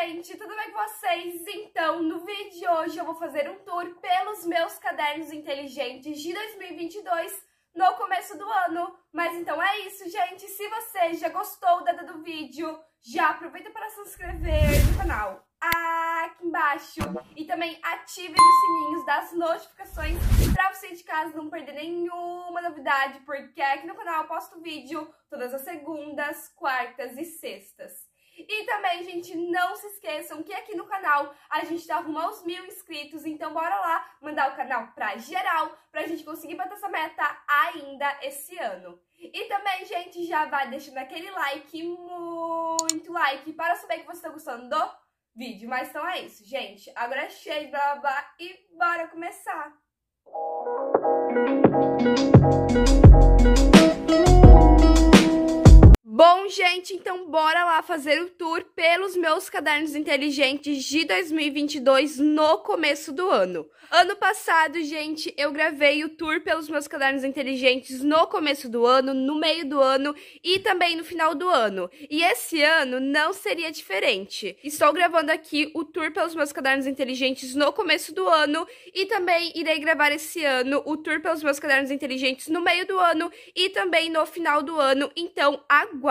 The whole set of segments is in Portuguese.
gente, tudo bem com vocês? Então, no vídeo de hoje eu vou fazer um tour pelos meus cadernos inteligentes de 2022 no começo do ano. Mas então é isso, gente. Se você já gostou da do vídeo, já aproveita para se inscrever no canal aqui embaixo e também ativem os sininhos das notificações para você de casa não perder nenhuma novidade, porque aqui no canal eu posto vídeo todas as segundas, quartas e sextas. E também, gente, não se esqueçam que aqui no canal a gente tá rumo aos mil inscritos, então bora lá mandar o canal pra geral, pra gente conseguir bater essa meta ainda esse ano. E também, gente, já vai deixando aquele like, muito like, para saber que você tá gostando do vídeo. Mas então é isso, gente. Agora é cheio de blá blá, blá e bora começar! Música Bom, gente, então bora lá fazer o tour pelos meus cadernos inteligentes de 2022 no começo do ano. Ano passado, gente, eu gravei o tour pelos meus cadernos inteligentes no começo do ano, no meio do ano e também no final do ano. E esse ano não seria diferente. Estou gravando aqui o tour pelos meus cadernos inteligentes no começo do ano e também irei gravar esse ano o tour pelos meus cadernos inteligentes no meio do ano e também no final do ano. Então, agora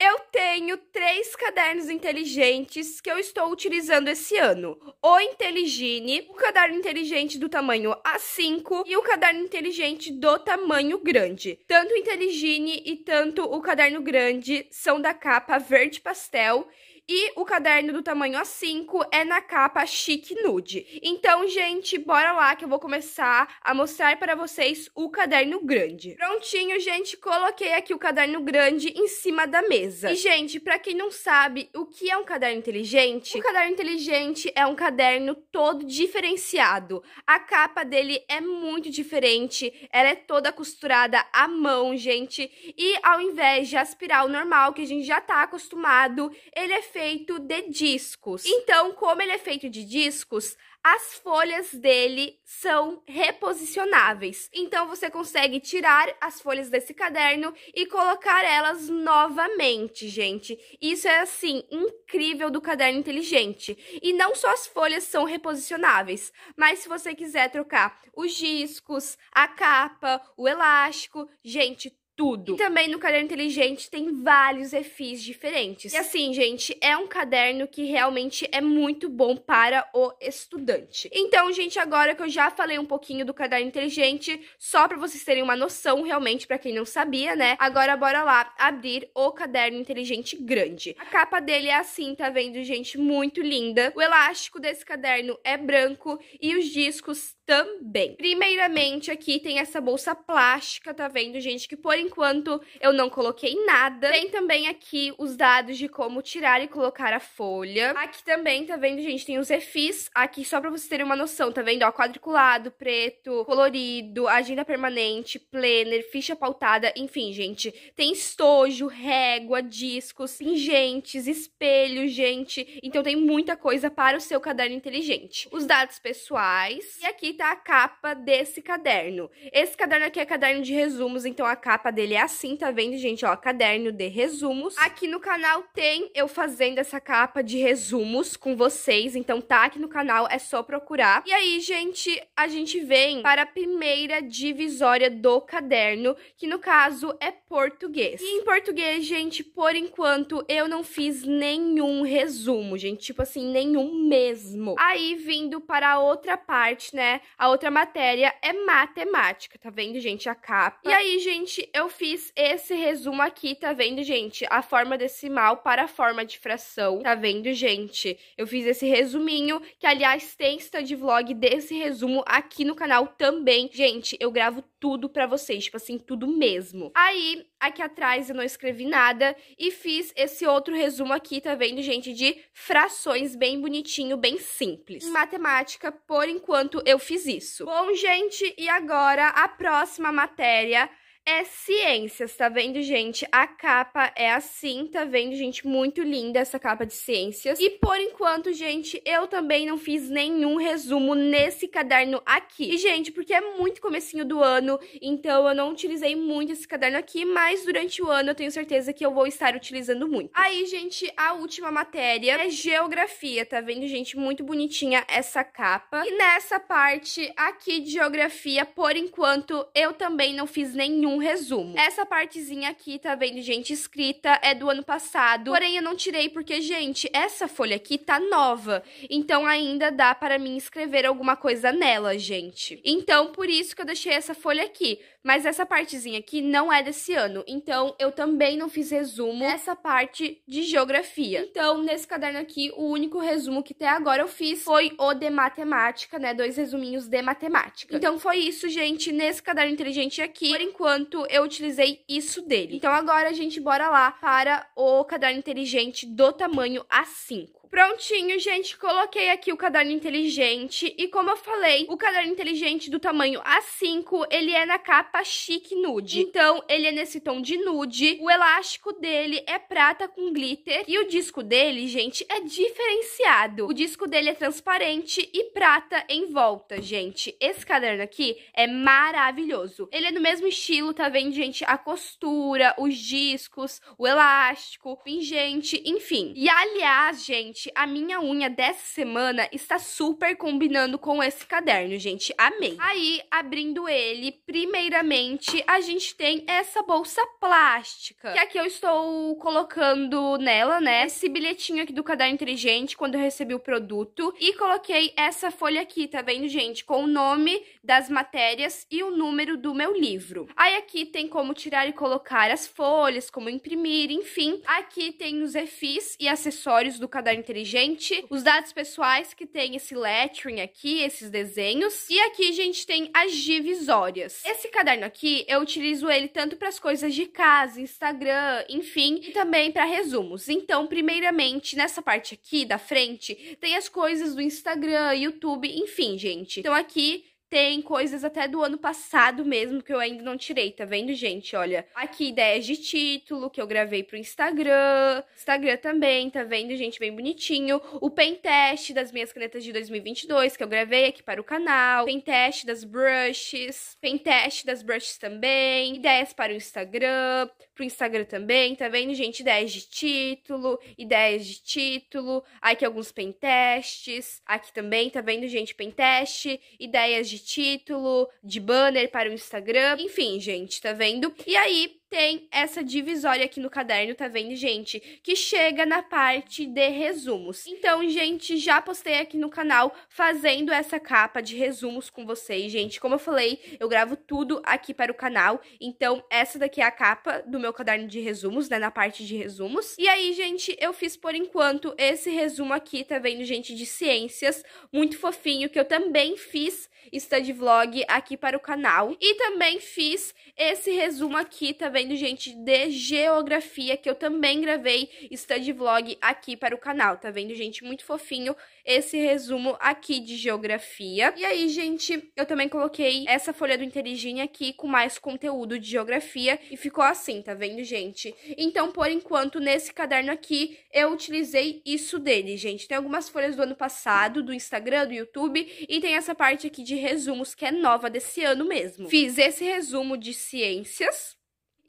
eu tenho três cadernos inteligentes que eu estou utilizando esse ano: o Inteligine, o caderno inteligente do tamanho A5 e o caderno inteligente do tamanho grande. Tanto o Inteligine e tanto o caderno grande são da capa verde pastel e o caderno do tamanho A5 é na capa chique nude. Então, gente, bora lá que eu vou começar a mostrar para vocês o caderno grande. Prontinho, gente, coloquei aqui o caderno grande em cima da mesa. E, gente, para quem não sabe o que é um caderno inteligente, o caderno inteligente é um caderno todo diferenciado. A capa dele é muito diferente, ela é toda costurada à mão, gente. E ao invés de aspirar o normal, que a gente já tá acostumado, ele é feito feito de discos. Então, como ele é feito de discos, as folhas dele são reposicionáveis. Então você consegue tirar as folhas desse caderno e colocar elas novamente, gente. Isso é assim incrível do caderno inteligente. E não só as folhas são reposicionáveis, mas se você quiser trocar os discos, a capa, o elástico, gente, tudo. E também no caderno inteligente tem vários efi's diferentes. E assim, gente, é um caderno que realmente é muito bom para o estudante. Então, gente, agora que eu já falei um pouquinho do caderno inteligente, só para vocês terem uma noção realmente para quem não sabia, né? Agora bora lá abrir o caderno inteligente grande. A capa dele é assim, tá vendo, gente? Muito linda. O elástico desse caderno é branco e os discos também. Primeiramente, aqui tem essa bolsa plástica, tá vendo, gente? Que por enquanto eu não coloquei nada. Tem também aqui os dados de como tirar e colocar a folha. Aqui também, tá vendo, gente? Tem os refis. Aqui só pra vocês terem uma noção, tá vendo? Ó, quadriculado, preto, colorido, agenda permanente, planner, ficha pautada, enfim, gente. Tem estojo, régua, discos, pingentes, espelho, gente. Então tem muita coisa para o seu caderno inteligente. Os dados pessoais. E aqui a capa desse caderno. Esse caderno aqui é caderno de resumos, então a capa dele é assim, tá vendo, gente? Ó, caderno de resumos. Aqui no canal tem eu fazendo essa capa de resumos com vocês, então tá aqui no canal, é só procurar. E aí, gente, a gente vem para a primeira divisória do caderno, que no caso é português. E em português, gente, por enquanto, eu não fiz nenhum resumo, gente, tipo assim, nenhum mesmo. Aí, vindo para a outra parte, né, a outra matéria é matemática, tá vendo, gente? A capa. E aí, gente, eu fiz esse resumo aqui, tá vendo, gente? A forma decimal para a forma de fração, tá vendo, gente? Eu fiz esse resuminho, que aliás tem stand vlog desse resumo aqui no canal também. Gente, eu gravo tudo pra vocês, tipo assim, tudo mesmo. Aí, aqui atrás eu não escrevi nada e fiz esse outro resumo aqui, tá vendo, gente? De frações bem bonitinho, bem simples. Em matemática, por enquanto, eu fiz isso. Bom, gente, e agora a próxima matéria é ciências, tá vendo, gente? A capa é assim, tá vendo, gente? Muito linda essa capa de ciências. E por enquanto, gente, eu também não fiz nenhum resumo nesse caderno aqui. E, gente, porque é muito comecinho do ano, então eu não utilizei muito esse caderno aqui, mas durante o ano eu tenho certeza que eu vou estar utilizando muito. Aí, gente, a última matéria é geografia, tá vendo, gente? Muito bonitinha essa capa. E nessa parte aqui de geografia, por enquanto, eu também não fiz nenhum um resumo. Essa partezinha aqui, tá vendo, gente, escrita, é do ano passado. Porém, eu não tirei porque, gente, essa folha aqui tá nova. Então, ainda dá para mim escrever alguma coisa nela, gente. Então, por isso que eu deixei essa folha aqui mas essa partezinha aqui não é desse ano, então eu também não fiz resumo nessa parte de geografia. Então, nesse caderno aqui, o único resumo que até agora eu fiz foi o de matemática, né? Dois resuminhos de matemática. Então, foi isso, gente, nesse caderno inteligente aqui. Por enquanto, eu utilizei isso dele. Então, agora, a gente, bora lá para o caderno inteligente do tamanho A5. Prontinho, gente, coloquei aqui o caderno inteligente e como eu falei, o caderno inteligente do tamanho A5, ele é na capa chique nude. Então, ele é nesse tom de nude, o elástico dele é prata com glitter e o disco dele, gente, é diferenciado. O disco dele é transparente e prata em volta, gente. Esse caderno aqui é maravilhoso. Ele é do mesmo estilo, tá vendo, gente? A costura, os discos, o elástico, o pingente, enfim. E aliás, gente, gente, a minha unha dessa semana está super combinando com esse caderno, gente. Amei. Aí, abrindo ele, primeiramente, a gente tem essa bolsa plástica. Que aqui eu estou colocando nela, né? Esse bilhetinho aqui do caderno inteligente, quando eu recebi o produto. E coloquei essa folha aqui, tá vendo, gente? Com o nome das matérias e o número do meu livro. Aí aqui tem como tirar e colocar as folhas, como imprimir, enfim. Aqui tem os EFIs e acessórios do caderno inteligente inteligente, os dados pessoais que tem esse lettering aqui, esses desenhos, e aqui a gente tem as divisórias. Esse caderno aqui, eu utilizo ele tanto para as coisas de casa, Instagram, enfim, e também para resumos. Então, primeiramente, nessa parte aqui da frente, tem as coisas do Instagram, YouTube, enfim, gente. Então aqui tem coisas até do ano passado mesmo que eu ainda não tirei, tá vendo, gente? Olha, aqui ideias de título que eu gravei pro Instagram. Instagram também, tá vendo, gente? Bem bonitinho. O pen test das minhas canetas de 2022 que eu gravei aqui para o canal. Pen test das brushes. Pen test das brushes também. Ideias para o Instagram pro Instagram também, tá vendo, gente? Ideias de título, ideias de título, aqui alguns pentestes, aqui também, tá vendo, gente? Penteste, ideias de título, de banner para o Instagram, enfim, gente, tá vendo? E aí, tem essa divisória aqui no caderno, tá vendo, gente? Que chega na parte de resumos. Então, gente, já postei aqui no canal fazendo essa capa de resumos com vocês, gente. Como eu falei, eu gravo tudo aqui para o canal. Então, essa daqui é a capa do meu caderno de resumos, né, na parte de resumos. E aí, gente, eu fiz por enquanto esse resumo aqui, tá vendo, gente, de ciências, muito fofinho, que eu também fiz study vlog aqui para o canal. E também fiz esse resumo aqui, tá vendo? vendo, gente, de geografia, que eu também gravei study vlog aqui para o canal, tá vendo, gente? Muito fofinho esse resumo aqui de geografia. E aí, gente, eu também coloquei essa folha do Inteliginha aqui com mais conteúdo de geografia e ficou assim, tá vendo, gente? Então, por enquanto, nesse caderno aqui, eu utilizei isso dele, gente. Tem algumas folhas do ano passado, do Instagram, do YouTube, e tem essa parte aqui de resumos que é nova desse ano mesmo. Fiz esse resumo de ciências,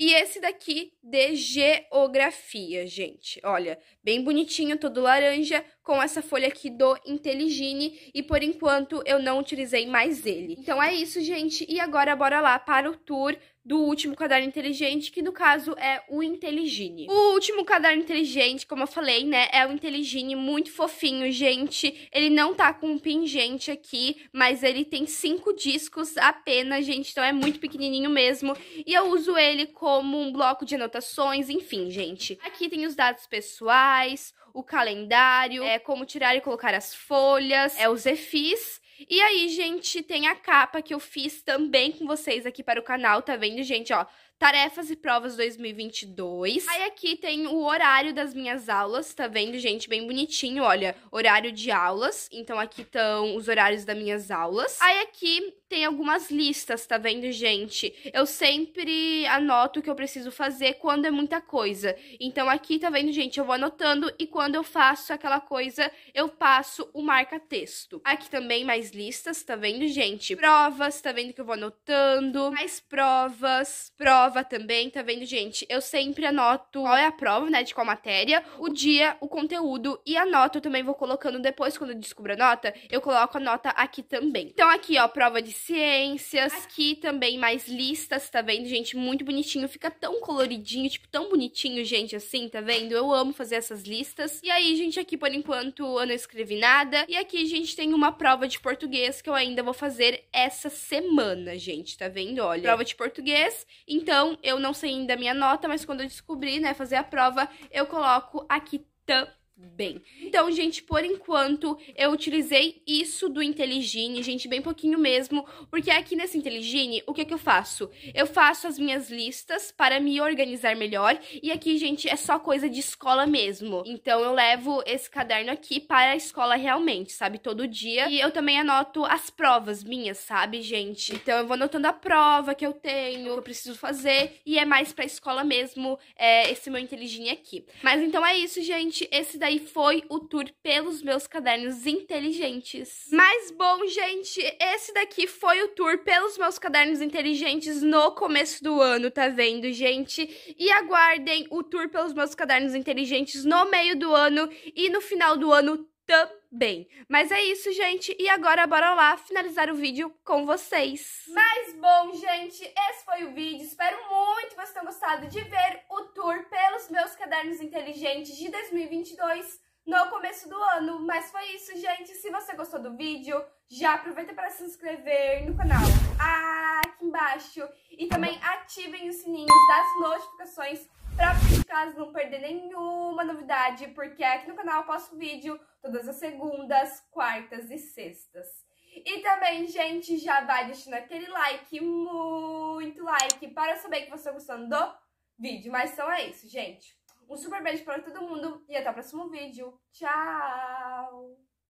e esse daqui de geografia, gente. Olha, bem bonitinho, todo laranja, com essa folha aqui do Inteligine. E por enquanto eu não utilizei mais ele. Então é isso, gente. E agora bora lá para o tour do último caderno inteligente, que no caso é o Inteligine. O último caderno inteligente, como eu falei, né, é o Inteligine, muito fofinho, gente. Ele não tá com um pingente aqui, mas ele tem cinco discos apenas, gente, então é muito pequenininho mesmo. E eu uso ele como um bloco de anotações, enfim, gente. Aqui tem os dados pessoais, o calendário, é como tirar e colocar as folhas, é os EFIs e aí, gente, tem a capa que eu fiz também com vocês aqui para o canal, tá vendo, gente? Ó, tarefas e provas 2022. Aí aqui tem o horário das minhas aulas, tá vendo, gente? Bem bonitinho, olha, horário de aulas. Então aqui estão os horários das minhas aulas. Aí aqui tem algumas listas, tá vendo, gente? Eu sempre anoto o que eu preciso fazer quando é muita coisa. Então aqui, tá vendo, gente? Eu vou anotando e quando eu faço aquela coisa, eu passo o marca-texto. Aqui também mais listas, tá vendo, gente? Provas, tá vendo que eu vou anotando. Mais provas, prova também, tá vendo, gente? Eu sempre anoto qual é a prova, né, de qual matéria, o dia, o conteúdo e a nota eu também vou colocando depois, quando eu descubro a nota, eu coloco a nota aqui também. Então aqui, ó, prova de ciências, aqui também mais listas, tá vendo, gente? Muito bonitinho, fica tão coloridinho, tipo, tão bonitinho, gente, assim, tá vendo? Eu amo fazer essas listas. E aí, gente, aqui por enquanto eu não escrevi nada. E aqui, gente, tem uma prova de português que eu ainda vou fazer essa semana, gente, tá vendo? Olha, prova de português, então eu não sei ainda a minha nota, mas quando eu descobrir, né, fazer a prova, eu coloco aqui também bem. Então, gente, por enquanto, eu utilizei isso do Inteligine, gente, bem pouquinho mesmo, porque aqui nesse Inteligine, o que é que eu faço? Eu faço as minhas listas para me organizar melhor, e aqui, gente, é só coisa de escola mesmo. Então, eu levo esse caderno aqui para a escola realmente, sabe? Todo dia. E eu também anoto as provas minhas, sabe, gente? Então, eu vou anotando a prova que eu tenho, que eu preciso fazer, e é mais pra escola mesmo, é, esse meu Inteligine aqui. Mas, então, é isso, gente. Esse daí aí foi o tour pelos meus cadernos inteligentes. Mas bom, gente, esse daqui foi o tour pelos meus cadernos inteligentes no começo do ano, tá vendo, gente? E aguardem o tour pelos meus cadernos inteligentes no meio do ano e no final do ano também. Mas é isso, gente. E agora bora lá finalizar o vídeo com vocês. Mas bom, gente, esse foi o vídeo. Espero muito que vocês tenham gostado de ver o tour pelos meus cadernos inteligentes de 2022 no começo do ano. Mas foi isso, gente. Se você gostou do vídeo, já aproveita para se inscrever no canal aqui embaixo. E também ativem os sininhos das notificações pra caso não perder nenhuma novidade, porque aqui no canal eu posto vídeo todas as segundas, quartas e sextas. E também, gente, já vai deixando aquele like, muito like, para saber que você estão tá gostando do vídeo. Mas então é isso, gente. Um super beijo para todo mundo e até o próximo vídeo. Tchau!